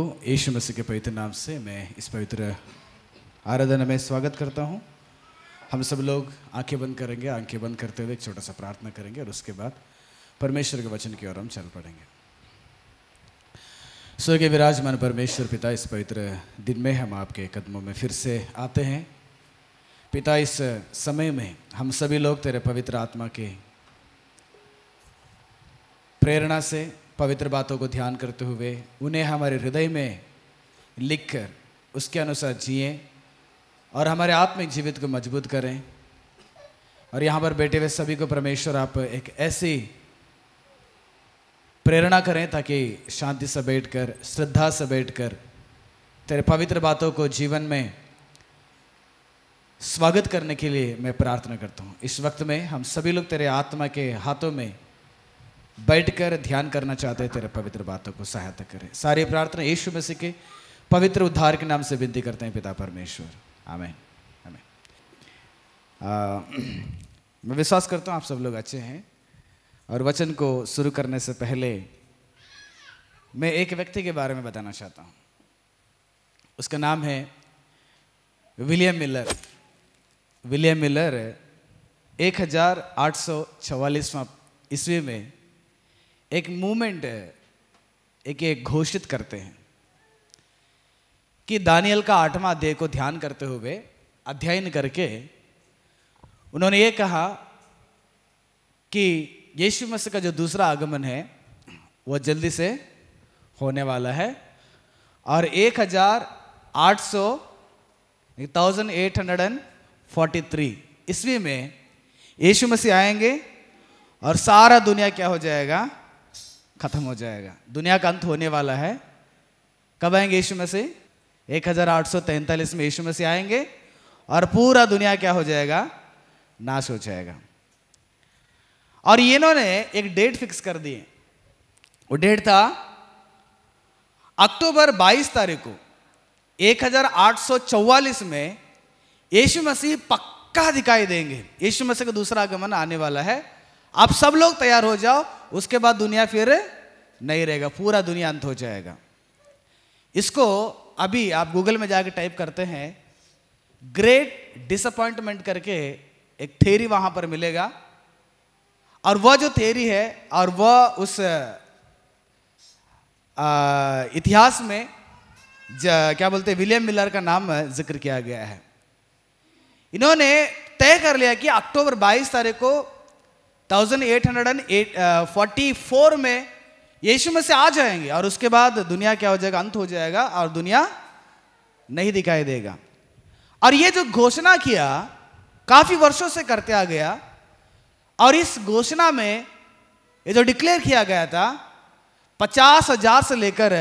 तो यीशु मसीह के पवित्र नाम से मैं इस पवित्र आराधना में स्वागत करता हूँ हम सब लोग आंखें बंद करेंगे आंखें बंद करते हुए एक छोटा सा प्रार्थना करेंगे और उसके बाद परमेश्वर के वचन की ओर हम चल पड़ेंगे स्वर्गीय विराजमान परमेश्वर पिता इस पवित्र दिन में हम आपके कदमों में फिर से आते हैं पिता इस समय में हम सभी लोग तेरे पवित्र आत्मा के प्रेरणा से पवित्र बातों को ध्यान करते हुए उन्हें हमारे हृदय में लिखकर उसके अनुसार जिए और हमारे आत्मिक जीवित को मजबूत करें और यहाँ पर बैठे हुए सभी को परमेश्वर आप एक ऐसी प्रेरणा करें ताकि शांति से बैठ कर श्रद्धा से बैठ कर तेरे पवित्र बातों को जीवन में स्वागत करने के लिए मैं प्रार्थना करता हूँ इस वक्त में हम सभी लोग तेरे आत्मा के हाथों में बैठकर ध्यान करना चाहते हैं तेरे पवित्र बातों को सहायता करें सारी प्रार्थना यीशु में सीखे पवित्र उद्धार के नाम से विनती करते हैं पिता परमेश्वर आमेन आमेन मैं विश्वास करता हूँ आप सब लोग अच्छे हैं और वचन को शुरू करने से पहले मैं एक व्यक्ति के बारे में बताना चाहता हूँ उसका नाम है विलियम मिलर विलियम मिलर एक 1844वां ईस्वी में एक मूवमेंट है एक एक घोषित करते हैं कि दानियल का आठवां अध्याय को ध्यान करते हुए अध्ययन करके उन्होंने ये कहा कि यीशु मसीह का जो दूसरा आगमन है वह जल्दी से होने वाला है और एक हजार आठ सौ thousand eight hundred and forty three ईस्वी में यीशु मसीह आएंगे और सारा दुनिया क्या हो जाएगा खत्म हो जाएगा दुनिया का अंत होने वाला है कब आएंगे यीशु मसीह एक में यीशु मसीह आएंगे और पूरा दुनिया क्या हो जाएगा नाश हो जाएगा और इन्होंने एक डेट फिक्स कर दी वो डेट था अक्टूबर 22 तारीख को 1844 में यीशु मसीह पक्का दिखाई देंगे यीशु मसीह का दूसरा आगमन आने वाला है आप सब लोग तैयार हो जाओ उसके बाद दुनिया फिर नहीं रहेगा पूरा दुनिया अंत हो जाएगा इसको अभी आप गूगल में जाकर टाइप करते हैं ग्रेट डिसअपॉइंटमेंट करके एक थेरी वहां पर मिलेगा और वह जो थेरी है और वह उस आ, इतिहास में क्या बोलते विलियम मिलर का नाम जिक्र किया गया है इन्होंने तय कर लिया कि अक्टूबर 22 तारीख को 1844 uh, में यीशु में से आ जाएंगे और उसके बाद दुनिया क्या हो जाएगा अंत हो जाएगा और दुनिया नहीं दिखाई देगा और ये जो घोषणा किया काफ़ी वर्षों से करते आ गया और इस घोषणा में ये जो डिक्लेयर किया गया था पचास हजार से लेकर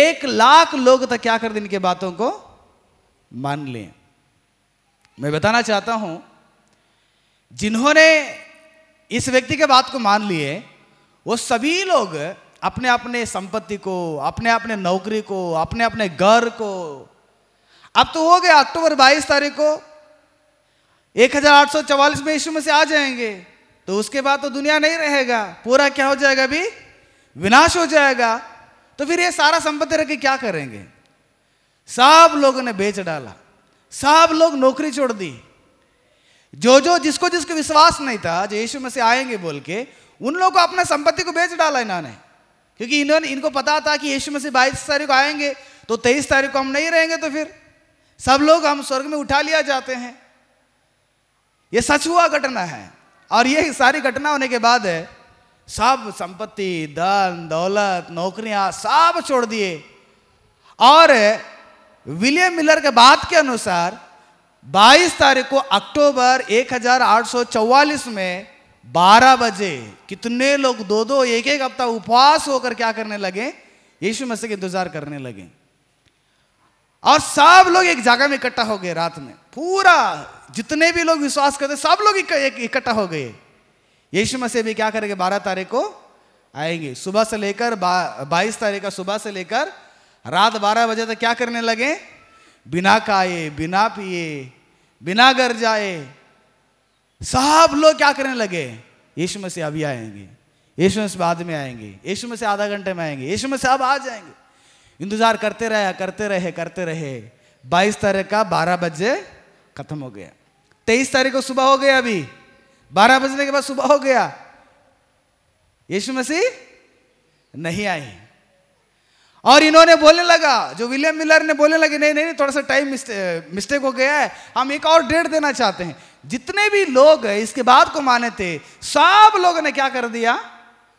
एक लाख लोग तक क्या कर दिन के बातों को मान लें मैं बताना चाहता हूं जिन्होंने इस व्यक्ति के बात को मान लिए वो सभी लोग अपने अपने संपत्ति को अपने अपने नौकरी को अपने अपने घर को अब तो हो गया अक्टूबर 22 तारीख को 1844 में ईश्वर में से आ जाएंगे तो उसके बाद तो दुनिया नहीं रहेगा पूरा क्या हो जाएगा अभी विनाश हो जाएगा तो फिर ये सारा संपत्ति रख के क्या करेंगे सब लोगों ने बेच डाला सब लोग नौकरी छोड़ दी जो जो जिसको जिसको विश्वास नहीं था जो यीशु में से आएंगे बोल के उन लोगों को अपना संपत्ति को बेच डाला इन्होंने क्योंकि इन्होंने इनको पता था कि यीशु में से बाईस तारीख को आएंगे तो तेईस तारीख को हम नहीं रहेंगे तो फिर सब लोग हम स्वर्ग में उठा लिया जाते हैं ये सच हुआ घटना है और ये सारी घटना होने के बाद है सब संपत्ति धन दौलत नौकरियां सब छोड़ दिए और विलियम मिलर के बात के अनुसार बाईस तारीख को अक्टूबर 1844 में 12 बजे कितने लोग दो दो एक एक हफ्ता उपवास होकर क्या करने लगे यीशु मसीह के इंतजार करने लगे और सब लोग एक जगह में इकट्ठा हो गए रात में पूरा जितने भी लोग विश्वास करते सब लोग इकट्ठा हो गए यीशु मसीह भी क्या करेंगे बारह तारीख को आएंगे सुबह से लेकर बाईस तारीख का सुबह से लेकर रात बारह बजे तक क्या करने लगे बिना खाए बिना पिए बिना घर जाए सब लोग क्या करने लगे यीशु में से अभी आएंगे यीशु में से बाद में आएंगे यीशु में से आधा घंटे में आएंगे यीशु में से अब आ जाएंगे इंतजार करते रहे करते रहे करते रहे बाईस तारीख का बारह बजे खत्म हो गया तेईस तारीख को सुबह हो गया अभी बारह बजने के बाद सुबह हो गया यीशु मसीह नहीं आई और इन्होंने बोलने लगा जो विलियम मिलर ने बोलने लगे नहीं नहीं थोड़ा सा टाइम मिस्टेक हो गया है हम एक और डेट देना चाहते हैं जितने भी लोग इसके बाद को माने थे सब लोगों ने क्या कर दिया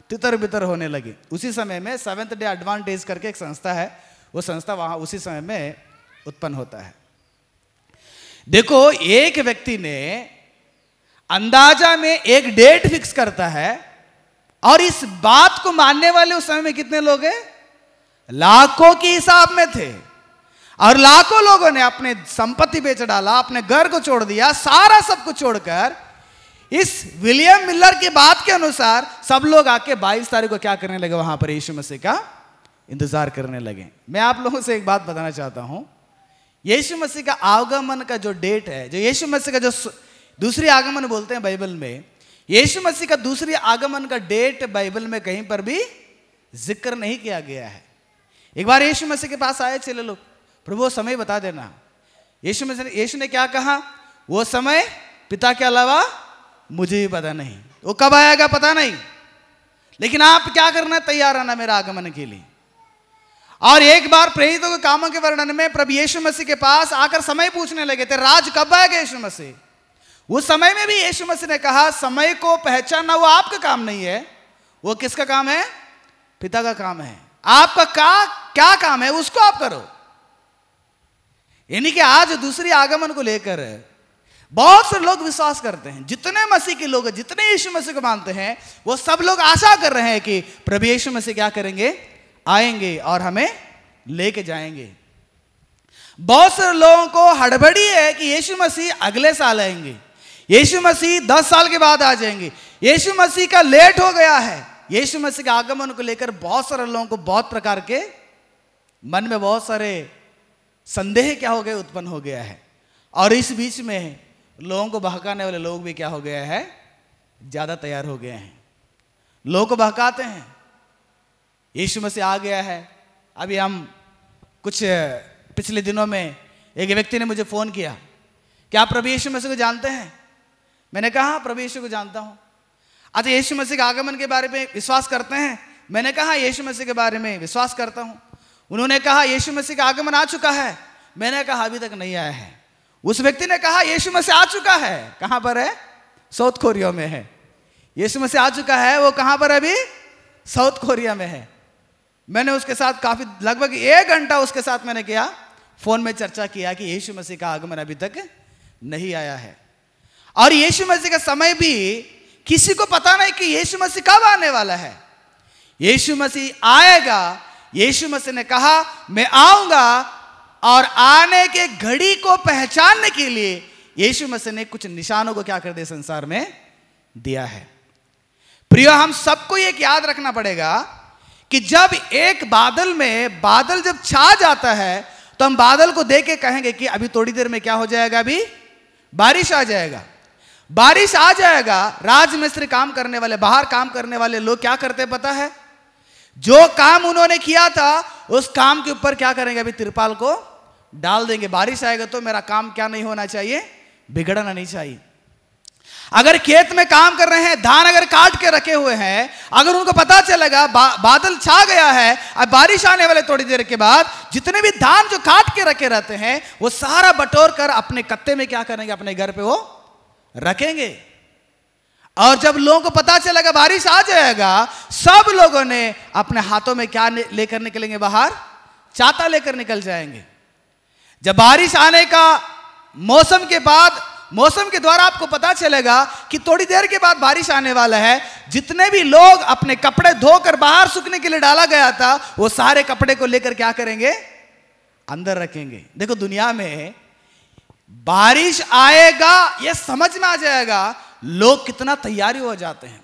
तितर बितर होने लगे उसी समय में सेवेंथ डे एडवांटेज करके एक संस्था है वो संस्था वहां उसी समय में उत्पन्न होता है देखो एक व्यक्ति ने अंदाजा में एक डेट फिक्स करता है और इस बात को मानने वाले उस समय में कितने लोग हैं लाखों के हिसाब में थे और लाखों लोगों ने अपने संपत्ति बेच डाला अपने घर को छोड़ दिया सारा सब कुछ छोड़कर इस विलियम मिलर की बात के अनुसार सब लोग आके 22 तारीख को क्या करने लगे वहां पर यीशु मसीह का इंतजार करने लगे मैं आप लोगों से एक बात बताना चाहता हूं यीशु मसीह का आगमन का जो डेट है जो यीशु मसीह का जो दूसरी आगमन बोलते हैं बाइबल में यीशु मसीह का दूसरी आगमन का डेट बाइबल में कहीं पर भी जिक्र नहीं किया गया है एक बार यीशु मसीह के पास आए चले लोग प्रभु वो समय बता देना यीशु मसीह यीशु ने क्या कहा वो समय पिता के अलावा मुझे भी पता नहीं वो कब आएगा पता नहीं लेकिन आप क्या करना तैयार रहना मेरा आगमन के लिए और एक बार प्रेरितों के कामों के वर्णन में प्रभु यीशु मसीह के पास आकर समय पूछने लगे थे राज कब आएगा यीशु मसीह उस समय में भी यीशु मसीह ने कहा समय को पहचानना वो आपका काम नहीं है वो किसका काम है पिता का काम है आपका का क्या काम है उसको आप करो यानी कि आज दूसरी आगमन को लेकर बहुत से लोग विश्वास करते हैं जितने मसीह के लोग जितने यीशु मसीह को मानते हैं वो सब लोग आशा कर रहे हैं कि प्रभु यीशु मसीह क्या करेंगे आएंगे और हमें लेके जाएंगे बहुत से लोगों को हड़बड़ी है कि यीशु मसीह अगले साल आएंगे यीशु मसीह दस साल के बाद आ जाएंगे यीशु मसीह का लेट हो गया है यीशु मसीह के आगमन को लेकर बहुत सारे लोगों को बहुत प्रकार के मन में बहुत सारे संदेह क्या हो गए उत्पन्न हो गया है और इस बीच में लोगों को बहकाने वाले लोग भी क्या हो गया है ज़्यादा तैयार हो गए हैं लोगों को बहकाते हैं यीशु मसीह आ गया है अभी हम कुछ पिछले दिनों में एक व्यक्ति ने मुझे फ़ोन किया क्या आप प्रभु यीशु मसीह को जानते हैं मैंने कहा हाँ, प्रभु यीशु को जानता हूँ अच्छा यीशु मसीह के आगमन के बारे में विश्वास करते हैं मैंने कहा हाँ, यीशु मसीह के बारे में विश्वास करता हूँ उन्होंने कहा यीशु मसीह का आगमन आ चुका है मैंने कहा अभी तक नहीं आया है उस व्यक्ति ने कहा यीशु मसीह आ चुका है कहां पर है साउथ कोरिया में है यीशु मसीह आ चुका है वो कहां पर अभी साउथ कोरिया में है मैंने उसके साथ काफी लगभग एक घंटा उसके साथ मैंने किया फोन में चर्चा किया कि यीशु मसीह का आगमन अभी तक नहीं आया है और यीशु मसीह का समय भी किसी को पता नहीं कि यीशु मसीह कब आने वाला है यीशु मसीह आएगा यीशु मसीह ने कहा मैं आऊंगा और आने के घड़ी को पहचानने के लिए यीशु मसीह ने कुछ निशानों को क्या कर दिया संसार में दिया है प्रियो हम सबको एक याद रखना पड़ेगा कि जब एक बादल में बादल जब छा जाता है तो हम बादल को देख के कहेंगे कि अभी थोड़ी देर में क्या हो जाएगा अभी बारिश आ जाएगा बारिश आ जाएगा राजमिस्त्री काम करने वाले बाहर काम करने वाले लोग क्या करते पता है जो काम उन्होंने किया था उस काम के ऊपर क्या करेंगे अभी तिरपाल को डाल देंगे बारिश आएगा तो मेरा काम क्या नहीं होना चाहिए बिगड़ना नहीं चाहिए अगर खेत में काम कर रहे हैं धान अगर काट के रखे हुए हैं अगर उनको पता चलेगा बा, बादल छा गया है अब बारिश आने वाले थोड़ी देर के बाद जितने भी धान जो काट के रखे रहते हैं वो सारा बटोर कर अपने कत्ते में क्या करेंगे अपने घर पे वो रखेंगे और जब लोगों को पता चलेगा बारिश आ जाएगा सब लोगों ने अपने हाथों में क्या लेकर निकलेंगे बाहर चाता लेकर निकल जाएंगे जब बारिश आने का मौसम के बाद मौसम के द्वारा आपको पता चलेगा कि थोड़ी देर के बाद बारिश आने वाला है जितने भी लोग अपने कपड़े धोकर बाहर सूखने के लिए डाला गया था वो सारे कपड़े को लेकर क्या करेंगे अंदर रखेंगे देखो दुनिया में बारिश आएगा यह समझ में आ जाएगा लोग कितना तैयारी हो जाते हैं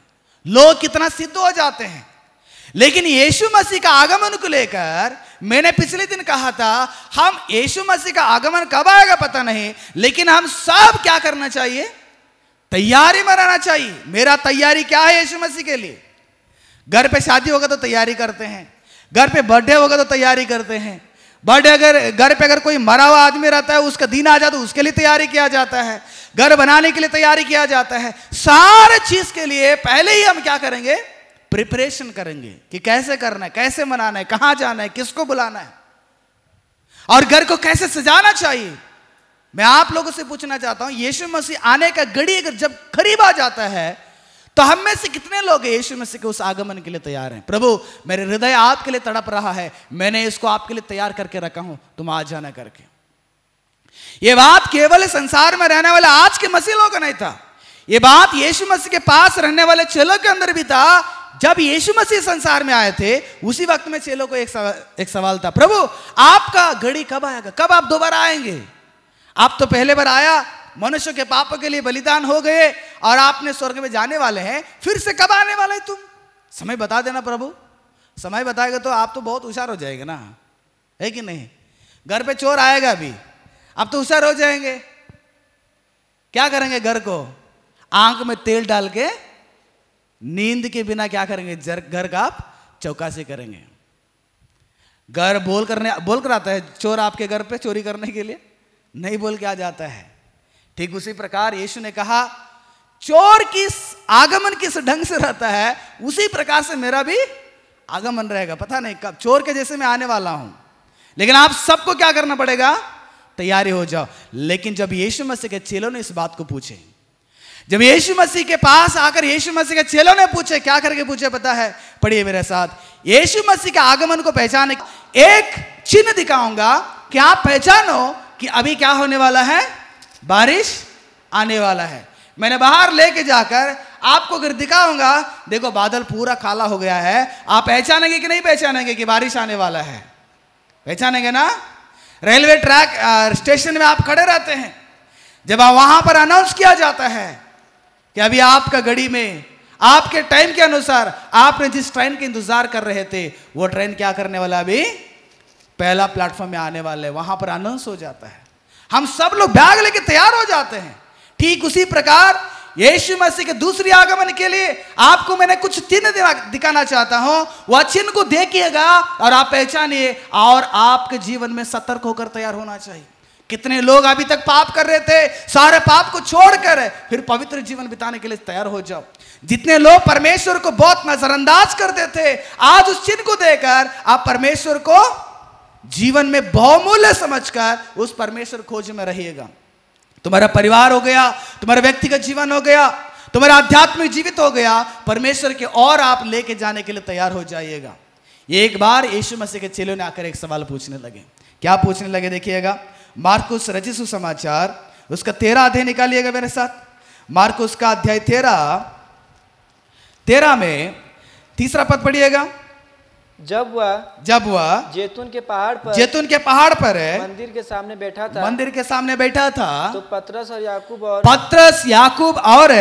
लोग कितना सिद्ध हो जाते हैं लेकिन यीशु मसीह का आगमन को लेकर मैंने पिछले दिन कहा था हम यीशु मसीह का आगमन कब आएगा पता नहीं लेकिन हम सब क्या करना चाहिए तैयारी में रहना चाहिए मेरा तैयारी क्या है यीशु मसीह के लिए घर पे शादी होगा तो तैयारी करते हैं घर पे बर्थडे होगा तो तैयारी करते हैं बर्थडे अगर घर पे अगर कोई मरा हुआ आदमी रहता है उसका दिन आ जाता तो उसके लिए तैयारी किया जाता है घर बनाने के लिए तैयारी किया जाता है सारे चीज के लिए पहले ही हम क्या करेंगे प्रिपरेशन करेंगे कि कैसे करना है कैसे मनाना है कहां जाना है किसको बुलाना है और घर को कैसे सजाना चाहिए मैं आप लोगों से पूछना चाहता हूं यीशु मसीह आने का घड़ी अगर जब करीब आ जाता है तो हम में से कितने लोग यीशु मसीह के उस आगमन के लिए तैयार हैं प्रभु मेरे हृदय आपके लिए तड़प रहा है मैंने इसको आपके लिए तैयार करके रखा हूं तुम आ जाना करके ये बात केवल संसार में रहने वाले आज के मसीह का नहीं था ये बात यीशु मसीह के पास रहने वाले चेलों के अंदर भी था जब यीशु मसीह संसार में आए थे उसी वक्त में चेलों को एक सवाल एक सवाल था प्रभु आपका घड़ी कब आएगा कब आप दोबारा आएंगे आप तो पहले बार आया मनुष्य के पाप के लिए बलिदान हो गए और आपने स्वर्ग में जाने वाले हैं फिर से कब आने वाले तुम समय बता देना प्रभु समय बताएगा तो आप तो बहुत होशियार हो जाएगा ना है कि नहीं घर पे चोर आएगा अभी अब तो हुशार हो जाएंगे क्या करेंगे घर को आंख में तेल डाल के नींद के बिना क्या करेंगे घर का आप चौकासी करेंगे घर बोल करने बोल कर आता है चोर आपके घर पे चोरी करने के लिए नहीं बोल के आ जाता है ठीक उसी प्रकार यीशु ने कहा चोर किस आगमन किस ढंग से रहता है उसी प्रकार से मेरा भी आगमन रहेगा पता नहीं कब चोर के जैसे मैं आने वाला हूं लेकिन आप सबको क्या करना पड़ेगा तैयारी हो जाओ लेकिन जब यीशु मसीह के चेलों ने इस बात को पूछे जब यीशु मसीह के पास आकर यीशु मसीह के चेलों ने पूछे क्या करके पूछे पता है पढ़िए मेरे साथ यीशु मसीह के आगमन को पहचाने एक चिन्ह दिखाऊंगा कि आप पहचानो कि अभी क्या होने वाला है बारिश आने वाला है मैंने बाहर लेके जाकर आपको अगर दिखाऊंगा देखो बादल पूरा काला हो गया है आप पहचानेंगे कि नहीं पहचानेंगे कि बारिश आने वाला है पहचानेंगे ना रेलवे ट्रैक स्टेशन में आप खड़े रहते हैं जब आप वहां पर अनाउंस किया जाता है कि अभी आपका गड़ी में आपके टाइम के अनुसार आपने जिस ट्रेन के इंतजार कर रहे थे वो ट्रेन क्या करने वाला अभी पहला प्लेटफॉर्म में आने वाले वहां पर अनाउंस हो जाता है हम सब लोग बैग लेके तैयार हो जाते हैं ठीक उसी प्रकार यीशु मसीह के दूसरे आगमन के लिए आपको मैंने कुछ चिन्ह दिखाना चाहता हूं वह चिन्ह को देखिएगा और आप पहचानिए और आपके जीवन में सतर्क होकर तैयार होना चाहिए कितने लोग अभी तक पाप कर रहे थे सारे पाप को छोड़कर फिर पवित्र जीवन बिताने के लिए तैयार हो जाओ जितने लोग परमेश्वर को बहुत नजरअंदाज करते थे आज उस चिन्ह को देकर आप परमेश्वर को जीवन में बहुमूल्य समझकर उस परमेश्वर खोज में रहिएगा तुम्हारा परिवार हो गया तुम्हारा व्यक्तिगत जीवन हो गया तुम्हारा आध्यात्मिक जीवित हो गया परमेश्वर के और आप लेके जाने के लिए तैयार हो जाइएगा एक बार यीशु मसीह के चेलों ने आकर एक सवाल पूछने लगे क्या पूछने लगे देखिएगा मार्कुस रजिसु समाचार उसका तेरा अध्याय निकालिएगा मेरे साथ मार्कुस का अध्याय तेरा तेरा में तीसरा पद पढ़िएगा जब वह जब वह जैतून के पहाड़ पर जैतून के पहाड़ पर है मंदिर के सामने बैठा था मंदिर के सामने बैठा था तो पत्रस और याकूब और पत्रस याकूब और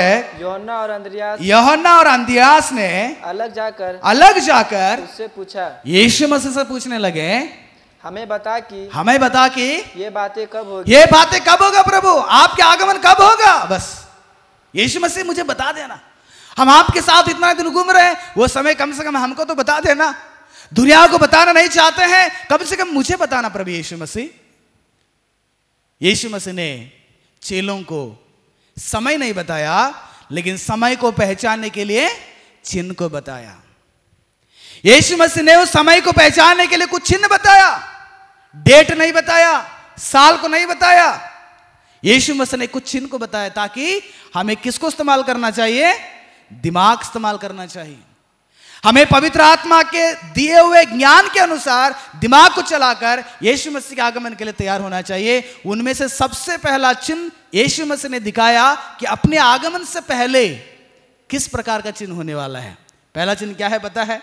योहन्ना और अंद्रियास योहन्ना और अंद्रियास ने अलग जाकर अलग जाकर उससे पूछा यीशु मसीह से पूछने लगे हमें बता कि हमें बता कि ये बातें कब होगी ये बातें कब होगा प्रभु आपके आगमन कब होगा बस यीशु मसीह मुझे बता देना हम आपके साथ इतना दिन घूम रहे हैं वो समय कम से कम हमको तो बता देना दुनिया को बताना नहीं चाहते हैं कम से कम मुझे बताना प्रभु यीशु मसीह यीशु मसीह ने चेलों को समय नहीं बताया लेकिन समय को पहचानने के लिए चिन्ह को बताया यीशु मसीह ने उस समय को पहचानने के लिए कुछ चिन्ह बताया डेट नहीं बताया साल को नहीं बताया यीशु मसीह ने कुछ चिन्ह को बताया ताकि हमें किसको इस्तेमाल करना चाहिए दिमाग इस्तेमाल करना चाहिए हमें पवित्र आत्मा के दिए हुए ज्ञान के अनुसार दिमाग को चलाकर यीशु मसीह के आगमन के लिए तैयार होना चाहिए उनमें से सबसे पहला चिन्ह यीशु मसीह ने दिखाया कि अपने आगमन से पहले किस प्रकार का चिन्ह होने वाला है पहला चिन्ह क्या है पता है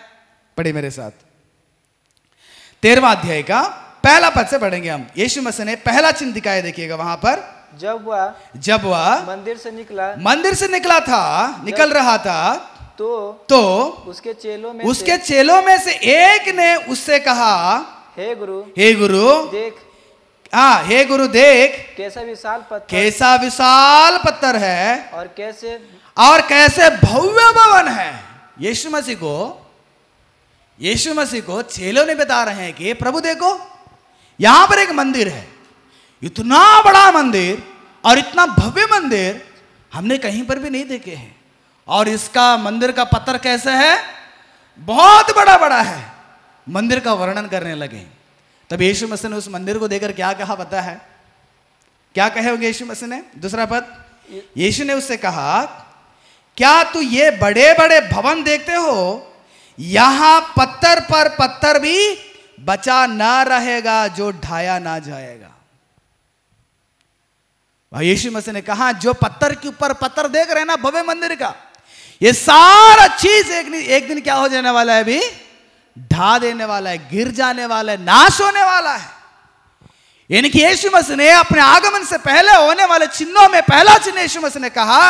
पढ़े मेरे साथ तेरवा अध्याय का पहला पद से पढ़ेंगे हम यीशु मसीह ने पहला चिन्ह दिखाया देखिएगा वहां पर जब वह जब वह मंदिर से निकला मंदिर से निकला था निकल रहा था तो तो उसके चेलों में उसके चेलों में से एक ने उससे कहा हे गुरु हे गुरु देख आ, हे गुरु देख कैसा विशाल पत्थर कैसा विशाल पत्थर है और कैसे और कैसे भव्य भवन है यीशु मसीह को यीशु मसीह को चेलों ने बता रहे हैं कि प्रभु देखो यहां पर एक मंदिर है इतना बड़ा मंदिर और इतना भव्य मंदिर हमने कहीं पर भी नहीं देखे हैं और इसका मंदिर का पत्थर कैसे है बहुत बड़ा बड़ा है मंदिर का वर्णन करने लगे तब यीशु मसीह ने उस मंदिर को देकर क्या कहा पता है क्या कहे होंगे यीशु मसीह ने दूसरा पद यीशु ने उससे कहा क्या तू ये बड़े बड़े भवन देखते हो यहां पत्थर पर पत्थर भी बचा ना रहेगा जो ढाया ना जाएगा यीशु मसीह ने कहा जो पत्थर के ऊपर पत्थर देख रहे हैं ना भव्य मंदिर का ये सारा चीज एक, एक दिन क्या हो जाने वाला है अभी ढा देने वाला है गिर जाने वाला है नाश होने वाला है यानी कि यशु मस ने अपने आगमन से पहले होने वाले चिन्हों में पहला चिन्ह यशु मस ने कहा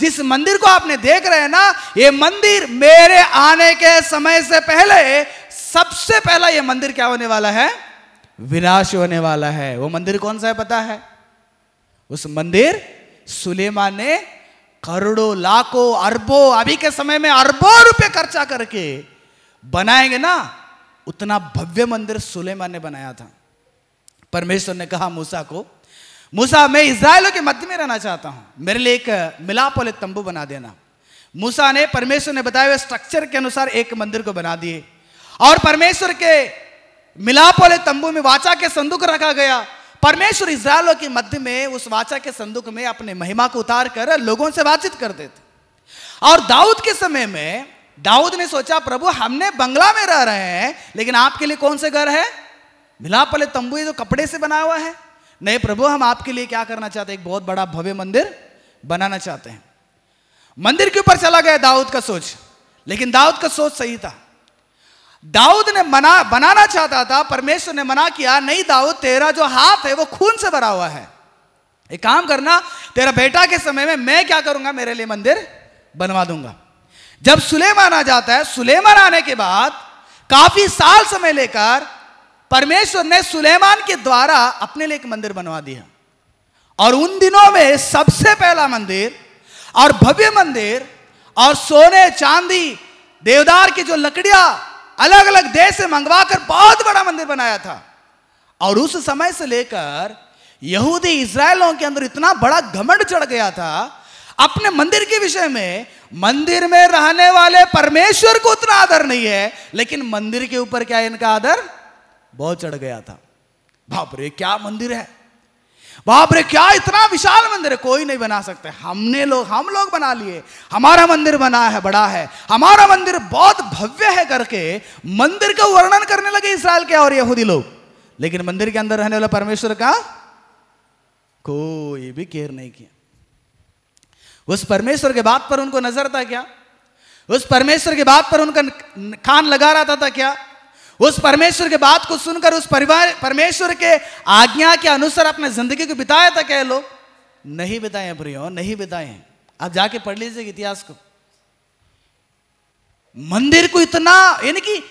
जिस मंदिर को आपने देख रहे हैं ना ये मंदिर मेरे आने के समय से पहले सबसे पहला ये मंदिर क्या होने वाला है विनाश होने वाला है वो मंदिर कौन सा है पता है उस मंदिर सुलेमान ने करोड़ों लाखों अरबों अभी के समय में अरबों रुपए खर्चा करके बनाएंगे ना उतना भव्य मंदिर सुलेमान ने बनाया था परमेश्वर ने कहा मूसा को मूसा मैं इसराइलों के मध्य में रहना चाहता हूं मेरे लिए एक मिलाप वाले तंबू बना देना मूसा ने परमेश्वर ने बताए हुए स्ट्रक्चर के अनुसार एक मंदिर को बना दिए और परमेश्वर के मिलाप वाले तंबू में वाचा के संदूक रखा गया परमेश्वर इसराइलों के मध्य में उस वाचा के संदूक में अपने महिमा को उतार कर लोगों से बातचीत करते थे और दाऊद के समय में दाऊद ने सोचा प्रभु हमने बंगला में रह रहे हैं लेकिन आपके लिए कौन से घर है मिला पले तंबू जो कपड़े से बना हुआ है नहीं प्रभु हम आपके लिए क्या करना चाहते हैं एक बहुत बड़ा भव्य मंदिर बनाना चाहते हैं मंदिर के ऊपर चला गया दाऊद का सोच लेकिन दाऊद का सोच सही था दाऊद ने मना बनाना चाहता था परमेश्वर ने मना किया नहीं दाऊद तेरा जो हाथ है वो खून से भरा हुआ है एक काम करना तेरा बेटा के समय में मैं क्या करूंगा मेरे लिए मंदिर बनवा दूंगा जब सुलेमान आ जाता है सुलेमान आने के बाद काफी साल समय लेकर परमेश्वर ने सुलेमान के द्वारा अपने लिए एक मंदिर बनवा दिया और उन दिनों में सबसे पहला मंदिर और भव्य मंदिर और सोने चांदी देवदार की जो लकड़ियां अलग अलग देश से मंगवाकर बहुत बड़ा मंदिर बनाया था और उस समय से लेकर यहूदी इसराइलों के अंदर इतना बड़ा घमंड चढ़ गया था अपने मंदिर के विषय में मंदिर में रहने वाले परमेश्वर को उतना आदर नहीं है लेकिन मंदिर के ऊपर क्या इनका आदर बहुत चढ़ गया था बापरे क्या मंदिर है बाप रे क्या इतना विशाल मंदिर है कोई नहीं बना सकते हमने लोग हम लोग बना लिए हमारा मंदिर बना है बड़ा है हमारा मंदिर बहुत भव्य है करके मंदिर का वर्णन करने लगे इसराइल के और यहूदी लोग लेकिन मंदिर के अंदर रहने वाला परमेश्वर का कोई भी केयर नहीं किया उस परमेश्वर के बात पर उनको नजर था क्या उस परमेश्वर के बात पर उनका खान लगा रहा था, था क्या उस परमेश्वर के बात को सुनकर उस परिवार परमेश्वर के आज्ञा के अनुसार अपने जिंदगी को बिताया था कह लो नहीं बिताए प्रियो नहीं बिताए हैं आप जाके पढ़ लीजिए इतिहास को मंदिर को इतना यानी कि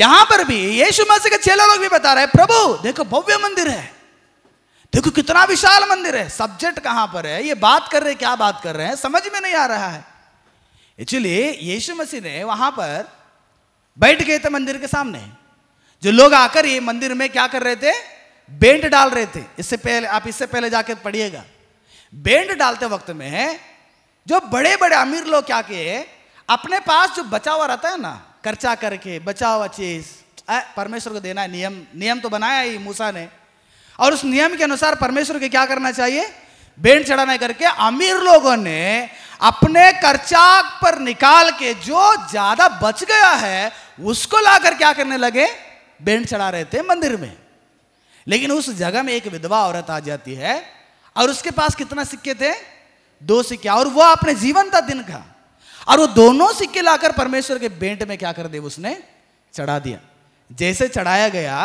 यहां पर भी यीशु मसीह के चेला लोग भी बता रहे हैं प्रभु देखो भव्य मंदिर है देखो कितना विशाल मंदिर है सब्जेक्ट कहां पर है ये बात कर रहे क्या बात कर रहे हैं समझ में नहीं आ रहा है एक्चुअली यीशु मसीह ने वहां पर बैठ गए थे मंदिर के सामने जो लोग आकर ये मंदिर में क्या कर रहे थे बेंड डाल रहे थे इससे पहले आप इससे पहले जाकर पढ़िएगा बेंड डालते वक्त में जो बड़े बड़े अमीर लोग क्या किए अपने पास जो बचा हुआ रहता है ना खर्चा करके बचा हुआ चीज परमेश्वर को देना है नियम नियम तो बनाया ही मूसा ने और उस नियम के अनुसार परमेश्वर के क्या करना चाहिए बेंड चढ़ाना करके अमीर लोगों ने अपने खर्चा पर निकाल के जो ज्यादा बच गया है उसको लाकर क्या करने लगे बैंड चढ़ा रहे थे मंदिर में लेकिन उस जगह में एक विधवा औरत आ जाती है और उसके पास कितना सिक्के थे दो सिक्के और वो अपने जीवन था दिन का और वो दोनों सिक्के लाकर परमेश्वर के बेंट में क्या कर दे उसने चढ़ा दिया जैसे चढ़ाया गया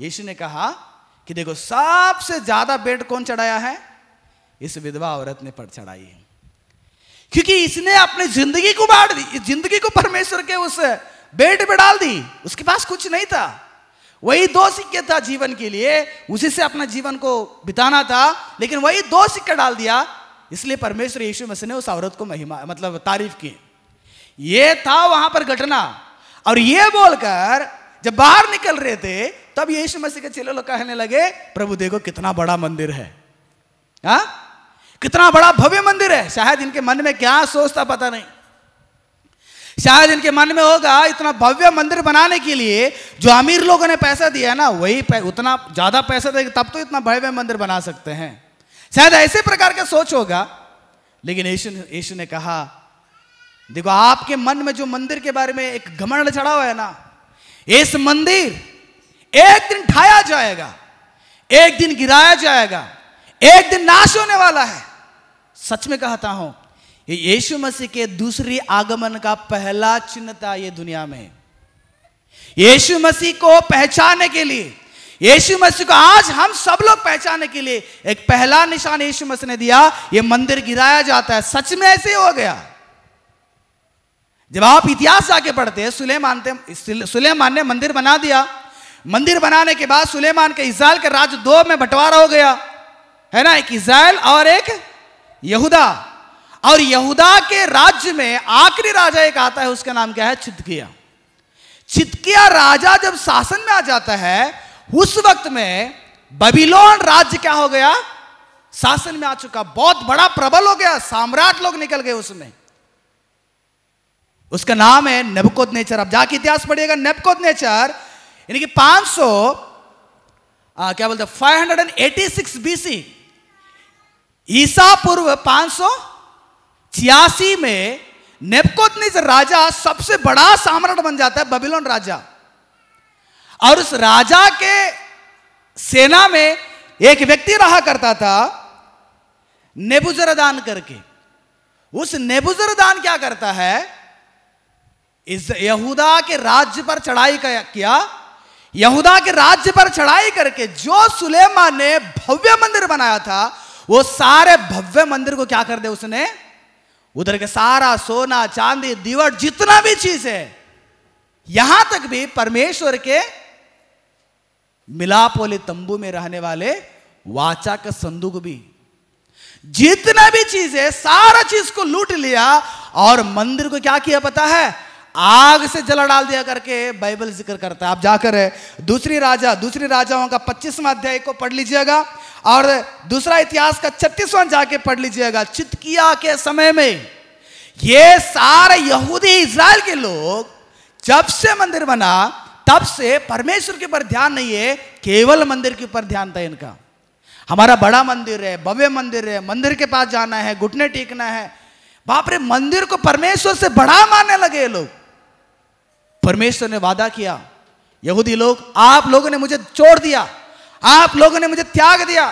यीशु ने कहा कि देखो सबसे ज्यादा बेंट कौन चढ़ाया है इस विधवा औरत ने पर चढ़ाई क्योंकि इसने अपनी जिंदगी को बाढ़ दी जिंदगी को परमेश्वर के उस बेड पे डाल दी उसके पास कुछ नहीं था वही दो सिक्के था जीवन के लिए उसी से अपना जीवन को बिताना था लेकिन वही दो सिक्का डाल दिया इसलिए परमेश्वर यीशु मसीह ने उस औरत को महिमा मतलब तारीफ की ये था वहां पर घटना और ये बोलकर जब बाहर निकल रहे थे तब यीशु मसीह के चेले लोग कहने लगे प्रभु देखो कितना बड़ा मंदिर है आ? हाँ? कितना बड़ा भव्य मंदिर है शायद इनके मन में क्या सोचता पता नहीं शायद इनके मन में होगा इतना भव्य मंदिर बनाने के लिए जो अमीर लोगों ने पैसा दिया ना वही पै, उतना ज़्यादा पैसा देगा तब तो इतना भव्य मंदिर बना सकते हैं शायद ऐसे प्रकार का सोच होगा लेकिन यशु ने कहा देखो आपके मन में जो मंदिर के बारे में एक घमंड चढ़ा हुआ है ना इस मंदिर एक दिन ठाया जाएगा एक दिन गिराया जाएगा एक दिन नाश होने वाला है सच में कहता हूं यीशु मसीह के दूसरी आगमन का पहला चिन्ह था ये दुनिया में यीशु मसीह को पहचानने के लिए यीशु मसीह को आज हम सब लोग पहचानने के लिए एक पहला निशान यीशु मसीह ने दिया ये मंदिर गिराया जाता है सच में ऐसे हो गया जब आप इतिहास जाके पढ़ते हैं सुलेमान सुलेमान ने मंदिर बना दिया मंदिर बनाने के बाद सुलेमान के इसराइल के राज दो में बंटवारा हो गया है ना एक इसराइल और एक यहूदा और यहूदा के राज्य में आखिरी राजा एक आता है उसका नाम क्या है छिदकिया छिदकिया राजा जब शासन में आ जाता है उस वक्त में बबीलोन राज्य क्या हो गया शासन में आ चुका बहुत बड़ा प्रबल हो गया सम्राट लोग निकल गए उसमें उसका नाम है नबकोद नेचर अब जाके इतिहास पढ़िएगा नबकोद नेचर यानी कि 500 आ, क्या बोलते 586 बीसी ईसा पूर्व 500 छियासी में नेपकोदनिज राजा सबसे बड़ा साम्राट बन जाता है बबिलोन राजा और उस राजा के सेना में एक व्यक्ति रहा करता था नेबुजरदान करके उस नेबुजरदान क्या करता है इस यहूदा के राज्य पर चढ़ाई किया यहूदा के राज्य पर चढ़ाई करके जो सुलेमा ने भव्य मंदिर बनाया था वो सारे भव्य मंदिर को क्या कर दे उसने उधर के सारा सोना चांदी दीवट जितना भी चीज है यहां तक भी परमेश्वर के मिलाप वाले तंबू में रहने वाले वाचा का संदूक भी जितना भी चीज है सारा चीज को लूट लिया और मंदिर को क्या किया पता है आग से जला डाल दिया करके बाइबल जिक्र करता है आप जाकर है दूसरी राजा दूसरी राजाओं का पच्चीसवा अध्याय को पढ़ लीजिएगा और दूसरा इतिहास का छत्तीसवां जाके पढ़ लीजिएगा चितकिया के समय में ये सारे यहूदी इसराइल के लोग जब से मंदिर बना तब से परमेश्वर के ऊपर ध्यान नहीं है केवल मंदिर के ऊपर ध्यान था इनका हमारा बड़ा मंदिर है भव्य मंदिर है मंदिर के पास जाना है घुटने टेकना है बाप रे मंदिर को परमेश्वर से बड़ा मानने लगे लोग परमेश्वर ने वादा किया यहूदी लोग आप लोगों ने मुझे छोड़ दिया आप लोगों ने मुझे त्याग दिया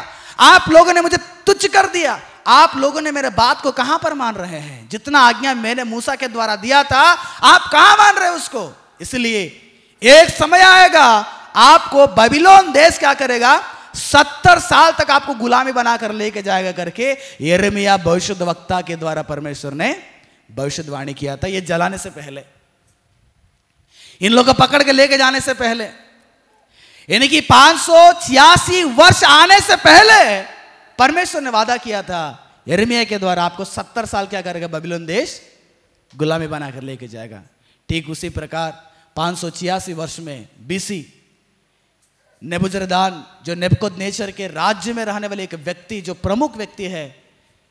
आप लोगों ने मुझे तुच्छ कर दिया आप लोगों ने मेरे बात को कहां पर मान रहे हैं जितना आज्ञा मैंने मूसा के द्वारा दिया था आप कहां मान रहे उसको इसलिए एक समय आएगा आपको बबिलोन देश क्या करेगा सत्तर साल तक आपको गुलामी बनाकर लेके जाएगा करके यरमिया भविष्य वक्ता के द्वारा परमेश्वर ने भविष्यवाणी किया था यह जलाने से पहले इन लोगों को पकड़ के लेके जाने से पहले यानी कि पांच वर्ष आने से पहले परमेश्वर ने वादा किया था यरमिया के द्वारा आपको सत्तर साल क्या करेगा बबिलोन देश गुलामी बनाकर लेके जाएगा ठीक उसी प्रकार पांच वर्ष में बीसी नेबुजरदान जो नेबकोद नेचर के राज्य में रहने वाले एक व्यक्ति जो प्रमुख व्यक्ति है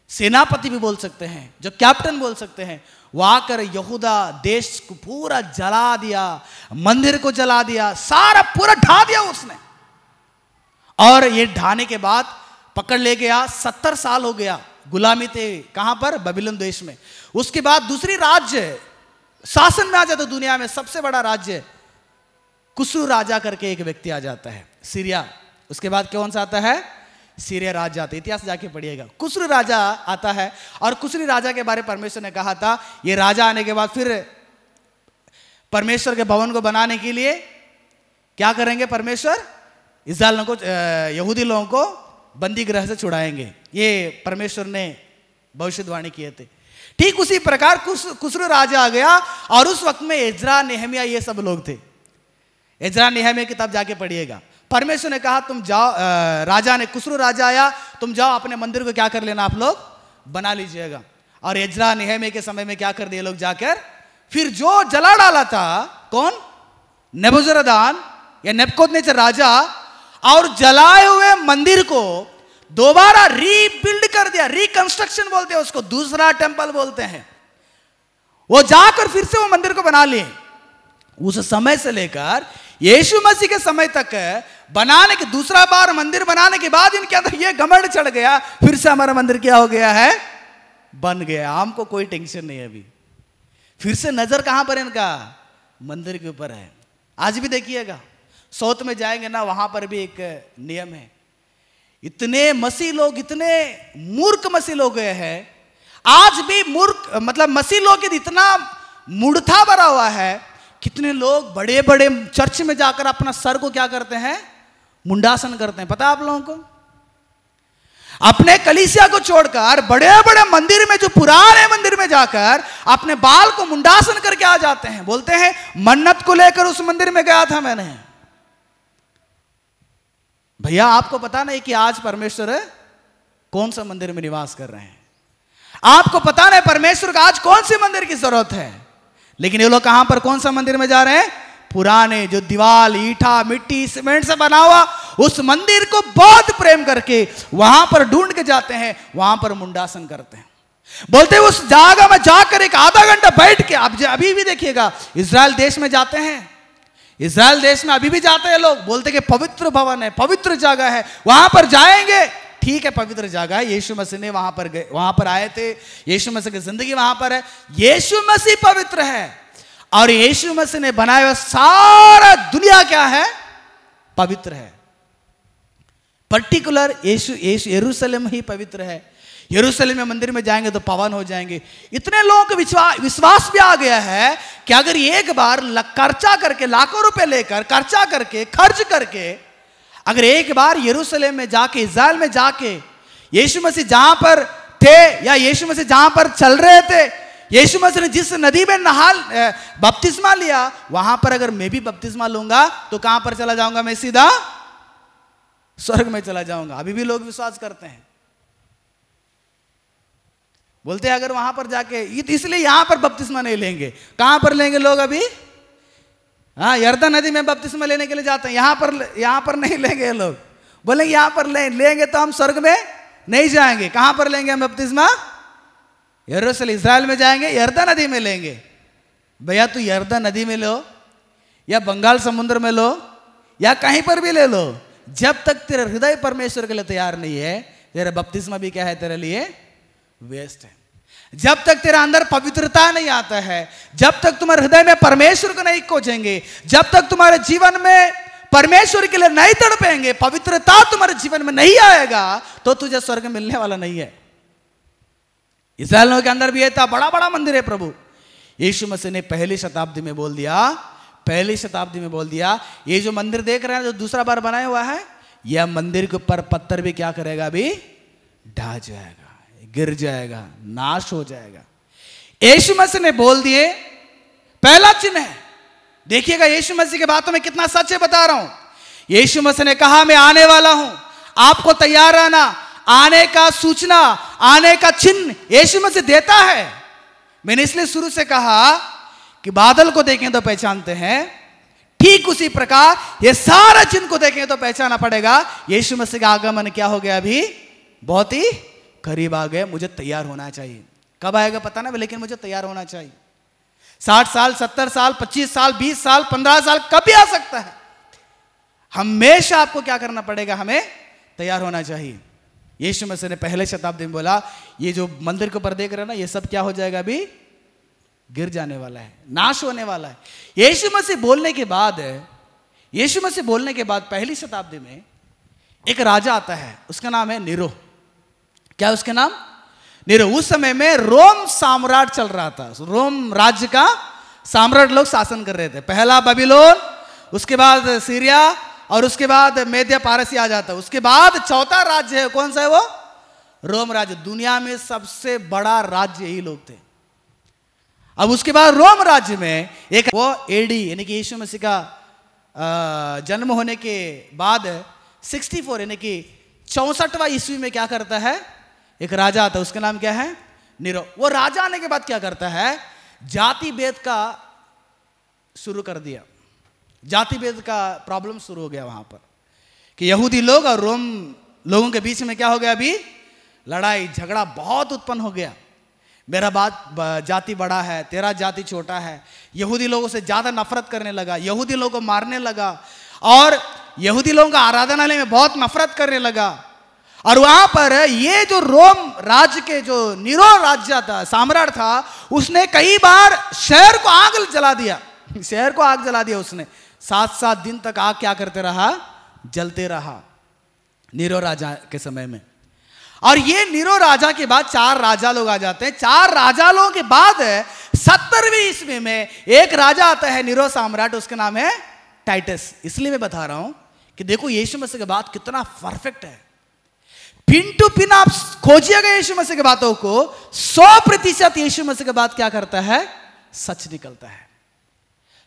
सेनापति भी बोल सकते हैं जो कैप्टन बोल सकते हैं वो आकर यहूदा देश को पूरा जला दिया मंदिर को जला दिया सारा पूरा ढा दिया उसने और ये ढाने के बाद पकड़ ले गया सत्तर साल हो गया गुलामी थे कहां पर बबिलन देश में उसके बाद दूसरी राज्य शासन में आ जाता दुनिया में सबसे बड़ा राज्य कुसुर राजा करके एक व्यक्ति आ जाता है सीरिया उसके बाद कौन सा आता है सीरिया राज जाते इतिहास जाके पढ़िएगा कुसर राजा आता है और कुसरी राजा के बारे परमेश्वर ने कहा था ये राजा आने के बाद फिर परमेश्वर के भवन को बनाने के लिए क्या करेंगे परमेश्वर इसराइल लोगों को यहूदी लोगों को बंदी ग्रह से छुड़ाएंगे ये परमेश्वर ने भविष्यवाणी किए थे ठीक उसी प्रकार कुछ कुसर राजा आ गया और उस वक्त में इजरा नेहमिया ये सब लोग थे इजरा नेहमिया किताब जाके पढ़िएगा परमेश्वर ने कहा तुम जाओ राजा ने कुसरु राजा आया तुम जाओ अपने मंदिर को क्या कर लेना आप लोग बना लीजिएगा और यजरा नेहमे के समय में क्या कर दिए लोग जाकर फिर जो जला डाला था कौन नेबुजरदान या नेपकोद ने राजा और जलाए हुए मंदिर को दोबारा रीबिल्ड कर दिया रिकंस्ट्रक्शन बोलते हैं उसको दूसरा टेम्पल बोलते हैं वो जाकर फिर से वो मंदिर को बना लिए उस समय से लेकर यीशु मसीह के समय तक बनाने के दूसरा बार मंदिर बनाने के बाद इनके अंदर ये घमंड चढ़ गया फिर से हमारा मंदिर क्या हो गया है बन गया हमको कोई टेंशन नहीं अभी फिर से नजर कहां पर इनका मंदिर के ऊपर है आज भी देखिएगा सौत में जाएंगे ना वहां पर भी एक नियम है इतने मसीह लोग इतने मूर्ख मसीह लोग गए हैं आज भी मूर्ख मतलब मसीह लोग इतना मूर्था भरा हुआ है कितने लोग बड़े बड़े चर्च में जाकर अपना सर को क्या करते हैं मुंडासन करते हैं पता आप लोगों को अपने कलिसिया को छोड़कर बड़े बड़े मंदिर में जो पुराने मंदिर में जाकर अपने बाल को मुंडासन करके आ जाते हैं बोलते हैं मन्नत को लेकर उस मंदिर में गया था मैंने भैया आपको पता नहीं कि आज परमेश्वर कौन सा मंदिर में निवास कर रहे हैं आपको पता नहीं परमेश्वर का आज कौन से मंदिर की जरूरत है लेकिन ये लोग कहां पर कौन सा मंदिर में जा रहे हैं पुराने जो दीवाल ईटा मिट्टी सीमेंट से बना हुआ उस मंदिर को बहुत प्रेम करके वहां पर ढूंढ के जाते हैं वहां पर मुंडासन करते हैं बोलते हैं उस जगह में जाकर एक आधा घंटा बैठ के आप अभी भी देखिएगा इसराइल देश में जाते हैं इसराइल देश में अभी भी जाते हैं लोग बोलते कि पवित्र भवन है पवित्र जगह है वहां पर जाएंगे ठीक है पवित्र जगह है यीशु मसीह ने वहां पर गए वहां पर आए थे यीशु मसीह की जिंदगी वहां पर है यीशु मसीह पवित्र है और यीशु मसीह ने बनाया हुआ सारा दुनिया क्या है पवित्र है पर्टिकुलर यीशु यीशु यरूशलेम ही पवित्र है यरूशलेम में मंदिर में जाएंगे तो पवन हो जाएंगे इतने लोगों को विश्वास विश्वास भी आ गया है कि अगर एक बार खर्चा करके लाखों रुपए लेकर खर्चा करके खर्च करके अगर एक बार यरूशलेम में जाके इसराइल में जाके यीशु मसीह जहां पर थे या यीशु मसीह जहां पर चल रहे थे यीशु मसीह ने जिस नदी में नहा बपतिस्मा लिया वहां पर अगर मैं भी बपतिस्मा लूंगा तो कहां पर चला जाऊंगा मैं सीधा स्वर्ग में चला जाऊंगा अभी भी लोग विश्वास करते हैं बोलते हैं अगर वहां पर जाके इसलिए यहां पर बपतिस्मा नहीं लेंगे कहां पर लेंगे लोग अभी हाँ यर्दा नदी में बपतिस्मा लेने के लिए जाते हैं यहां पर यहां पर नहीं लेंगे लोग बोलेंगे यहां पर ले, लेंगे तो हम स्वर्ग में नहीं जाएंगे कहां पर लेंगे हम बपतिस्मा यरूशलेम इसराइल में जाएंगे यर्दा नदी में लेंगे भैया तू यर्दा नदी में लो या बंगाल समुद्र में लो या कहीं पर भी ले लो जब तक तेरा हृदय परमेश्वर के लिए तैयार नहीं है तेरा बपतिस्मा भी क्या है तेरे लिए वेस्ट है जब तक तेरा अंदर पवित्रता नहीं आता है जब तक तुम्हारे हृदय में परमेश्वर को नहीं खोजेंगे जब तक तुम्हारे जीवन में परमेश्वर के लिए नहीं तड़पेंगे पवित्रता तुम्हारे जीवन में नहीं आएगा तो तुझे स्वर्ग मिलने वाला नहीं है इसराइलों के अंदर भी यह था बड़ा बड़ा मंदिर है प्रभु यीशु मसीह ने पहली शताब्दी में बोल दिया पहली शताब्दी में बोल दिया ये जो मंदिर देख रहे हैं जो दूसरा बार बनाया हुआ है यह मंदिर के ऊपर पत्थर भी क्या करेगा अभी ढा जाएगा गिर जाएगा नाश हो जाएगा यीशु मसीह ने बोल दिए पहला चिन्ह है देखिएगा यीशु मसीह के बातों में कितना सच है बता रहा हूं यीशु मसीह ने कहा मैं आने वाला हूं आपको तैयार रहना आने का सूचना आने का चिन्ह यीशु मसीह से देता है मैंने इसलिए शुरू से कहा कि बादल को देखें तो पहचानते हैं ठीक उसी प्रकार ये सारा चिन्ह को देखें तो पहचाना पड़ेगा यीशु मसीह का आगमन क्या हो गया अभी बहुत ही करीब आ गए मुझे तैयार होना चाहिए कब आएगा पता ना लेकिन मुझे तैयार होना चाहिए साठ साल सत्तर साल पच्चीस साल बीस साल पंद्रह साल कभी आ सकता है हमेशा आपको क्या करना पड़ेगा हमें तैयार होना चाहिए यीशु मसीह ने पहले शताब्दी में बोला ये जो मंदिर ऊपर देख रहे ना ये सब क्या हो जाएगा अभी गिर जाने वाला है नाश होने वाला है यीशु मसीह बोलने के बाद यीशु मसीह बोलने के बाद पहली शताब्दी में एक राजा आता है उसका नाम है नीरो क्या उसका नाम निरो उस समय में रोम साम्राट चल रहा था रोम राज्य का साम्राट लोग शासन कर रहे थे पहला बबिलोन उसके बाद सीरिया और उसके बाद मेद्य पारसी आ जाता है उसके बाद चौथा राज्य है कौन सा है वो रोम राज्य दुनिया में सबसे बड़ा राज्य यही लोग थे अब उसके बाद रोम राज्य में एक वो एडी यानी कि यीशु मसीह का जन्म होने के बाद 64 यानी कि चौसठवा ईस्वी में क्या करता है एक राजा आता है उसका नाम क्या है निरो वो राजा आने के बाद क्या करता है जाति भेद का शुरू कर दिया जाति भेद का प्रॉब्लम शुरू हो गया वहां पर कि यहूदी लोग और रोम लोगों के बीच में क्या हो गया अभी लड़ाई झगड़ा बहुत उत्पन्न हो गया मेरा बात जाति बड़ा है तेरा जाति छोटा है यहूदी लोगों से ज़्यादा नफरत करने लगा यहूदी लोगों को मारने लगा और यहूदी लोगों का आराधनालय में बहुत नफरत करने लगा और वहां पर ये जो रोम राज्य के जो निरो राज्य था साम्राट था उसने कई बार शहर को आग जला दिया शहर को आग जला दिया उसने सात सात दिन तक आग क्या करते रहा जलते रहा नीरो राजा के समय में और ये नीरो राजा के बाद चार राजा लोग आ जाते हैं चार राजा लोगों के बाद सत्तरवीं ईस्वी में एक राजा आता है नीरो सम्राट उसका नाम है टाइटस इसलिए मैं बता रहा हूं कि देखो यीशु मसीह के बाद कितना परफेक्ट है पिन टू पिन आप खोजिएगा यीशु मसीह की बातों को सौ प्रतिशत यीशु मसीह के बाद क्या करता है सच निकलता है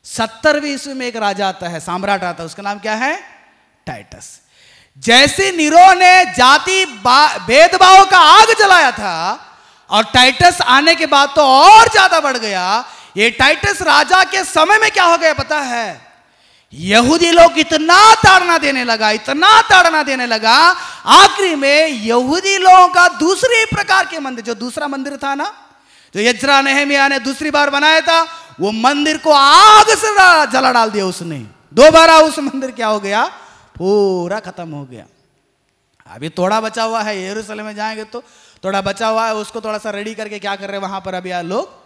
सत्तरवीं ईस्वी में एक राजा आता है सम्राट आता है उसका नाम क्या है टाइटस जैसे निरो ने जाति भेदभाव का आग जलाया था और टाइटस आने के बाद तो और ज्यादा बढ़ गया ये टाइटस राजा के समय में क्या हो गया पता है यहूदी लोग इतना ताड़ना देने लगा इतना ताड़ना देने लगा आखिरी में यहूदी लोगों का दूसरे प्रकार के मंदिर जो दूसरा मंदिर था ना जो यजरा नेहमिया ने दूसरी बार बनाया था वो मंदिर को आग से जला डाल दिया उसने दोबारा उस मंदिर क्या हो गया पूरा खत्म हो गया अभी थोड़ा बचा हुआ है यरूशलेम में जाएंगे तो थोड़ा बचा हुआ है उसको थोड़ा सा रेडी करके क्या कर रहे हैं वहां पर अभी लोग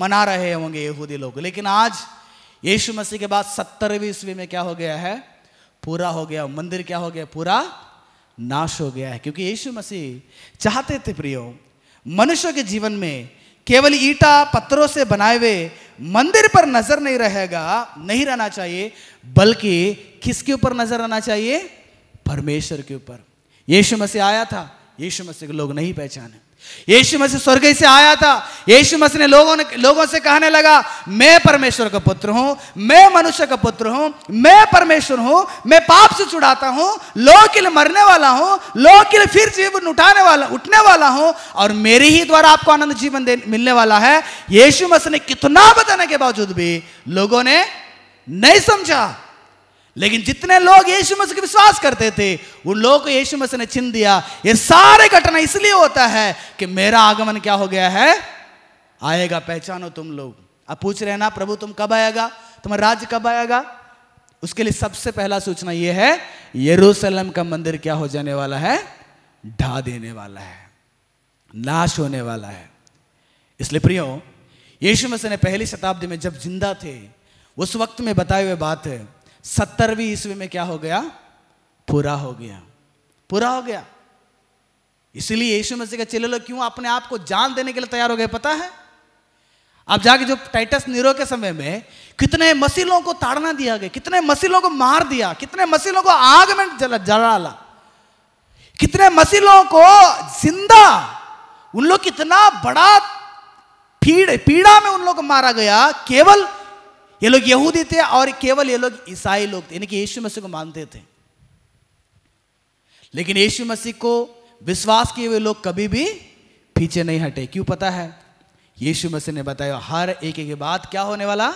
मना रहे होंगे यहूदी लोग लेकिन आज यीशु मसीह के बाद सत्तरवीं ईस्वी में क्या हो गया है पूरा हो गया मंदिर क्या हो गया पूरा नाश हो गया है क्योंकि यीशु मसीह चाहते थे प्रियो मनुष्य के जीवन में केवल ईटा पत्थरों से बनाए हुए मंदिर पर नजर नहीं रहेगा नहीं रहना चाहिए बल्कि किसके ऊपर नजर रहना चाहिए परमेश्वर के ऊपर यीशु मसीह आया था यीशु मसीह को लोग नहीं पहचाने यीशु मसीह स्वर्ग से आया था यीशु मसीह ने लोगों ने लोगों से कहने लगा मैं परमेश्वर का पुत्र हूं मैं मनुष्य का पुत्र हूं मैं परमेश्वर हूं मैं पाप से छुड़ाता हूं लोग के लिए मरने वाला हूं लोग के लिए फिर जीवन उठाने वाला उठने वाला हूं और मेरे ही द्वारा आपको आनंद जीवन मिलने वाला है यीशु मसीह ने कितना बताने के बावजूद भी लोगों ने नहीं समझा लेकिन जितने लोग यीशु मसीह विश्वास करते थे उन लोगों को यीशु मसीह ने छिन दिया ये सारे घटना इसलिए होता है कि मेरा आगमन क्या हो गया है आएगा पहचानो तुम लोग अब पूछ रहे ना प्रभु तुम कब आएगा तुम्हारा राज्य कब आएगा उसके लिए सबसे पहला सूचना यह है यरूशलेम का मंदिर क्या हो जाने वाला है ढा देने वाला है नाश होने वाला है इसलिए प्रियो यीशु मसीह ने पहली शताब्दी में जब जिंदा थे उस वक्त में बताए हुए बात है सत्तरवीं ईस्वी में क्या हो गया पूरा हो गया पूरा हो गया इसलिए यीशु मसीह के चिल्ले लोग क्यों अपने आप को जान देने के लिए तैयार हो गए पता है आप जाके जो टाइटस नीरो के समय में कितने मसीलों को ताड़ना दिया गया कितने मसीलों को मार दिया कितने मसीलों को आग में जला जला कितने मसीलों को जिंदा उन लोग कितना बड़ा पीड़ पीड़ा में उन लोग को मारा गया केवल ये लोग यहूदी थे और केवल ये लोग ईसाई लोग थे यानी कि यीशु मसीह को मानते थे लेकिन यीशु मसीह को विश्वास किए हुए लोग कभी भी पीछे नहीं हटे क्यों पता है यीशु मसीह ने बताया हर एक एक बात क्या होने वाला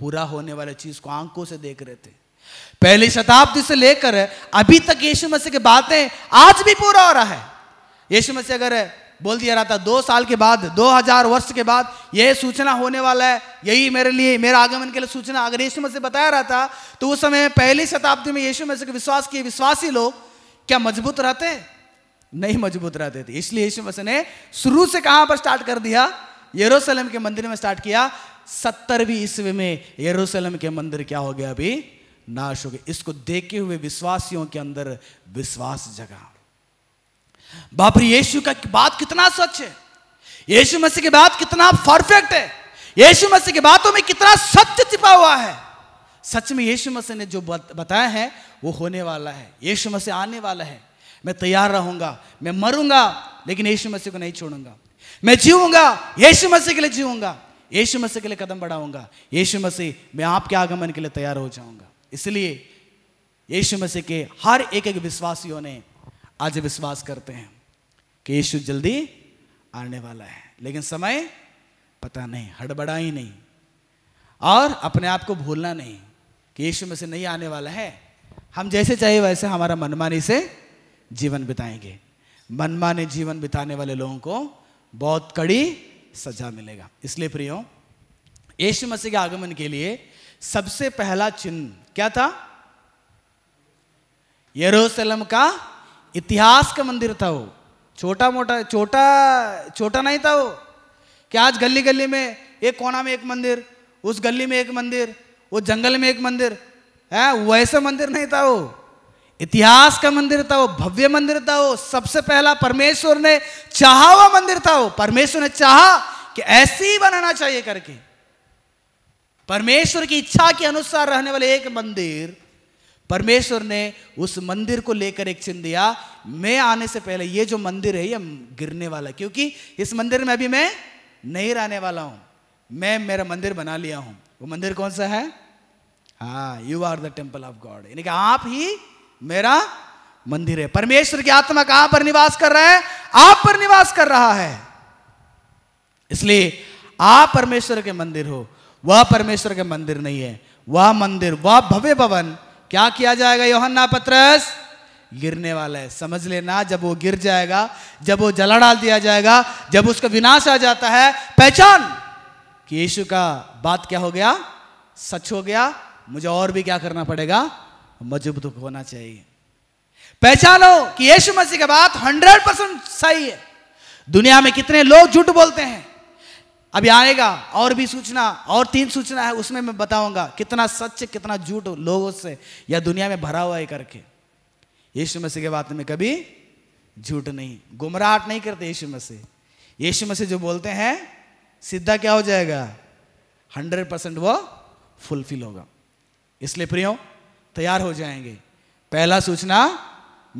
पूरा होने वाला चीज को आंखों से देख रहे थे पहली शताब्दी से लेकर अभी तक यीशु मसीह की बातें आज भी पूरा हो रहा है यीशु मसीह अगर बोल दिया जाता दो साल के बाद दो हजार वर्ष के बाद यह सूचना होने वाला है यही मेरे लिए मेरे आगमन के लिए सूचना अगर यीशु मसीह बताया रहा था तो उस समय पहली शताब्दी में यीशु मसीह के विश्वास किए विश्वासी लोग क्या मजबूत रहते नहीं मजबूत रहते थे इसलिए यीशु मसीह ने शुरू से कहां पर स्टार्ट कर दिया यरूशलेम के मंदिर में स्टार्ट किया सत्तरवीं ईस्वी में यरूशलेम के मंदिर क्या हो गया अभी नाश हो गया इसको देखते हुए विश्वासियों के अंदर विश्वास जगा बाप रे यीशु का बात कितना सच है यीशु मसीह की बात कितना परफेक्ट है यीशु मसीह की बातों में कितना सत्य छिपा हुआ है सच में यीशु मसीह ने जो बताया है वो होने वाला है यीशु मसीह आने वाला है मैं तैयार रहूंगा मैं मरूंगा लेकिन यीशु मसीह को नहीं छोड़ूंगा मैं जीऊंगा यीशु मसीह के लिए जीऊंगा यीशु मसीह के लिए कदम बढ़ाऊंगा यीशु मसीह मैं आपके आगमन के लिए तैयार हो जाऊंगा इसलिए यीशु मसीह के हर एक एक विश्वासियों ने आज विश्वास करते हैं कि यीशु जल्दी आने वाला है लेकिन समय पता नहीं हड़बड़ा ही नहीं और अपने आप को भूलना नहीं कि यीशु में से नहीं आने वाला है हम जैसे चाहिए वैसे हमारा मनमानी से जीवन बिताएंगे मनमाने जीवन बिताने वाले लोगों को बहुत कड़ी सजा मिलेगा इसलिए प्रियो यीशु मसीह के आगमन के लिए सबसे पहला चिन्ह क्या था यरूशलेम का इतिहास का मंदिर था वो छोटा मोटा छोटा छोटा नहीं था वो कि आज गली गली में एक कोना में एक मंदिर उस गली में एक मंदिर उस जंगल में एक मंदिर है वैसे मंदिर नहीं था वो इतिहास का मंदिर था वो भव्य मंदिर था वो सबसे पहला परमेश्वर ने चाहा हुआ मंदिर था वो परमेश्वर ने चाहा कि ऐसे ही बनाना चाहिए करके परमेश्वर की इच्छा के अनुसार रहने वाले एक मंदिर परमेश्वर ने उस मंदिर को लेकर एक चिन्ह दिया मैं आने से पहले ये जो मंदिर है ये गिरने वाला क्योंकि इस मंदिर में अभी मैं नहीं रहने वाला हूं मैं मेरा मंदिर बना लिया हूं वो मंदिर कौन सा है हा you are the temple of God यानी कि आप ही मेरा मंदिर है परमेश्वर की आत्मा कहां पर निवास कर रहा है आप पर निवास कर रहा है इसलिए आप परमेश्वर के मंदिर हो वह परमेश्वर के मंदिर नहीं है वह मंदिर वह भव्य भवन क्या किया जाएगा योहन्ना पत्रस गिरने वाला है समझ लेना जब वो गिर जाएगा जब वो जला डाल दिया जाएगा जब उसका विनाश आ जाता है पहचान कि यीशु का बात क्या हो गया सच हो गया मुझे और भी क्या करना पड़ेगा मजबूत होना चाहिए पहचानो कि यीशु मसीह का बात हंड्रेड परसेंट सही है दुनिया में कितने लोग झूठ बोलते हैं अभी आएगा और भी सूचना और तीन सूचना है उसमें मैं बताऊंगा कितना सच कितना झूठ लोगों से या दुनिया में भरा हुआ है करके यीशु मसीह के बात में कभी झूठ नहीं गुमराहट नहीं करते यीशु मसीह यीशु मसीह जो बोलते हैं सीधा क्या हो जाएगा हंड्रेड परसेंट वो फुलफिल होगा इसलिए प्रियो तैयार हो जाएंगे पहला सूचना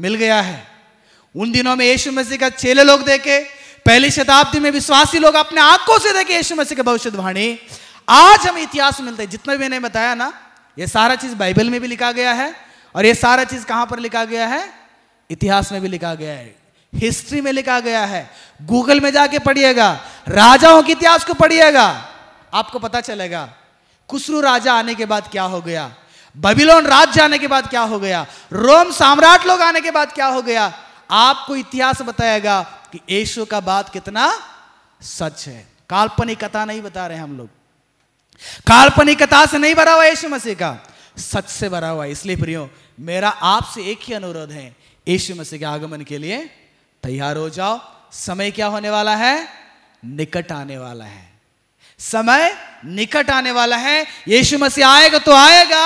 मिल गया है उन दिनों में यीशु मसीह का चेले लोग देखे पहली शताब्दी में विश्वासी लोग अपने आंखों से देखे यीशु मसीह के भविष्यवाणी आज हम इतिहास मिलते हैं जितना भी मैंने बताया ना ये सारा चीज बाइबल में भी लिखा गया है और ये सारा चीज कहां पर लिखा गया है इतिहास में भी लिखा गया है हिस्ट्री में लिखा गया है गूगल में जाके पढ़िएगा राजाओं के इतिहास को पढ़िएगा आपको पता चलेगा कुसरू राजा आने के बाद क्या हो गया बबिलोन राज्य आने के बाद क्या हो गया रोम साम्राट लोग आने के बाद क्या हो गया आपको इतिहास बताएगा कि यशु का बात कितना सच है काल्पनिक कथा नहीं बता रहे हम लोग काल्पनिक कथा से नहीं भरा हुआ यशु मसीह का सच से भरा हुआ इसलिए प्रियो मेरा आपसे एक ही अनुरोध है यशु मसीह के आगमन के लिए तैयार हो जाओ समय क्या होने वाला है निकट आने वाला है समय निकट आने वाला है यीशु मसीह आएगा तो आएगा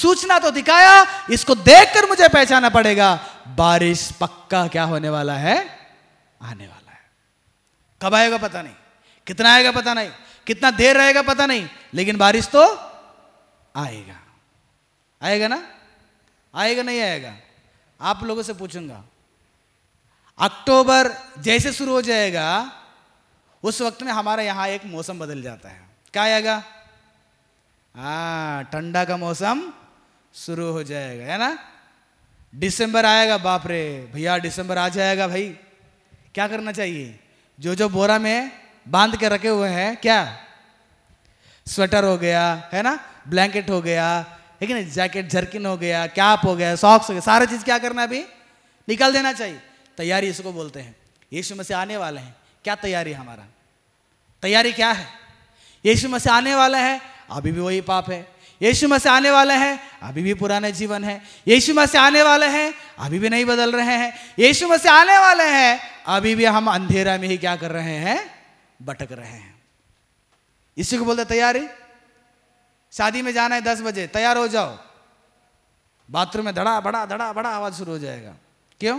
सूचना तो दिखाया इसको देखकर मुझे पहचाना पड़ेगा बारिश पक्का क्या होने वाला है आने वाला है कब आएगा पता नहीं कितना आएगा पता नहीं कितना देर रहेगा पता नहीं लेकिन बारिश तो आएगा आएगा ना आएगा नहीं आएगा आप लोगों से पूछूंगा अक्टूबर जैसे शुरू हो जाएगा उस वक्त में हमारा यहां एक मौसम बदल जाता है क्या आएगा ठंडा का मौसम शुरू हो जाएगा है ना दिसंबर आएगा बाप रे भैया दिसंबर आ जाएगा भाई क्या करना चाहिए जो जो बोरा में बांध के रखे हुए हैं क्या स्वेटर हो गया है ना ब्लैंकेट हो गया है कि नहीं जैकेट जर्किन हो गया कैप हो गया सॉक्स हो गया सारा चीज़ क्या करना अभी निकाल देना चाहिए तैयारी इसको बोलते हैं यीशु मसीह आने वाले हैं क्या तैयारी हमारा तैयारी क्या है यीशु मसीह आने वाला है अभी भी वही पाप है यीशु मसीह आने वाले हैं अभी भी पुराने जीवन है यीशु मसीह आने वाले हैं अभी भी नहीं बदल रहे हैं यीशु मसीह आने वाले हैं अभी भी हम अंधेरा में ही क्या कर रहे हैं भटक रहे हैं इसी को बोलते तैयारी शादी में जाना है दस बजे तैयार हो जाओ बाथरूम में धड़ा बड़ा धड़ा बड़ा आवाज शुरू हो जाएगा क्यों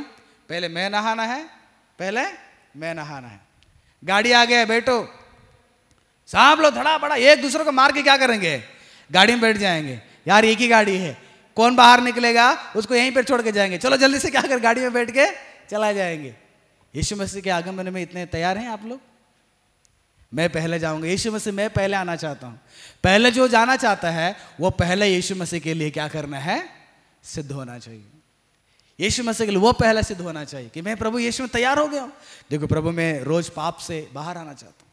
पहले मैं नहाना है पहले मैं नहाना है गाड़ी आ गया बैठो साहब लोग धड़ा बड़ा एक दूसरे को मार के क्या करेंगे गाड़ी में बैठ जाएंगे यार एक ही गाड़ी है कौन बाहर निकलेगा उसको यहीं पर छोड़ के जाएंगे चलो जल्दी से क्या कर गाड़ी में बैठ के चला जाएंगे यीशु मसीह के आगमन में इतने तैयार हैं आप लोग मैं पहले जाऊंगा यीशु मसीह मैं पहले आना चाहता हूं पहले जो जाना चाहता है वो पहले यीशु मसीह के लिए क्या करना है सिद्ध होना चाहिए यीशु मसीह के लिए वो पहले सिद्ध होना चाहिए कि मैं प्रभु यीशु में तैयार हो गया हूं देखो प्रभु मैं रोज पाप से बाहर आना चाहता हूँ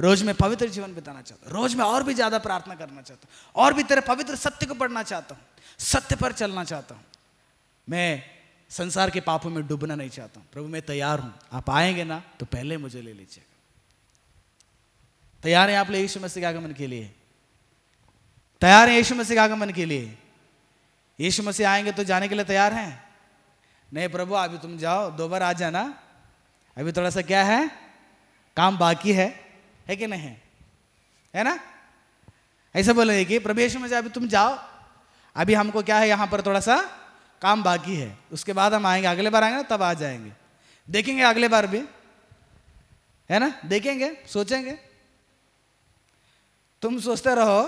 रोज में पवित्र जीवन बिताना चाहता हूँ रोज में और भी ज़्यादा प्रार्थना करना चाहता हूँ और भी तेरे पवित्र सत्य को पढ़ना चाहता हूँ सत्य पर चलना चाहता हूँ मैं संसार के पापों में डूबना नहीं चाहता हूँ प्रभु मैं तैयार हूँ आप आएंगे ना तो पहले मुझे ले लीजिएगा तैयार हैं आप यीशु मसीह के आगमन के लिए तैयार हैं यीशु मसीह के आगमन के लिए यीशु मसीह आएंगे तो जाने के लिए तैयार हैं नहीं प्रभु अभी तुम जाओ दो बार आ जाना अभी थोड़ा सा क्या है काम बाकी है है कि नहीं है ना ऐसा बोलेंगे कि प्रवेश में जाए अभी तुम जाओ अभी हमको क्या है यहाँ पर थोड़ा सा काम बाकी है उसके बाद हम आएंगे अगले बार आएंगे ना तब आ जाएंगे देखेंगे अगले बार भी है ना देखेंगे सोचेंगे तुम सोचते रहो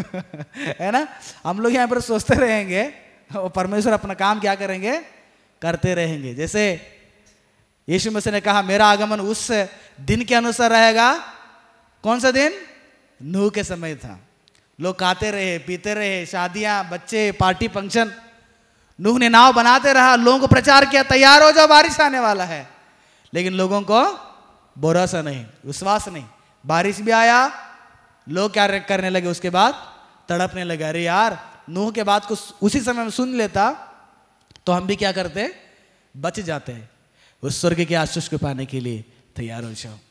है ना हम लोग यहाँ पर सोचते रहेंगे और परमेश्वर अपना काम क्या करेंगे करते रहेंगे जैसे यीशु मसीह ने कहा मेरा आगमन उस दिन के अनुसार रहेगा कौन सा दिन नूह के समय था लोग खाते रहे पीते रहे शादियां बच्चे पार्टी फंक्शन नूह ने नाव बनाते रहा लोगों को प्रचार किया तैयार हो जाओ बारिश आने वाला है लेकिन लोगों को भरोसा नहीं विश्वास नहीं बारिश भी आया लोग क्या करने लगे उसके बाद तड़पने लगे अरे यार नूह के बाद को उसी समय में सुन लेता तो हम भी क्या करते बच जाते हैं उस स्वर्ग के आशीष को पाने के लिए तैयार हो जाओ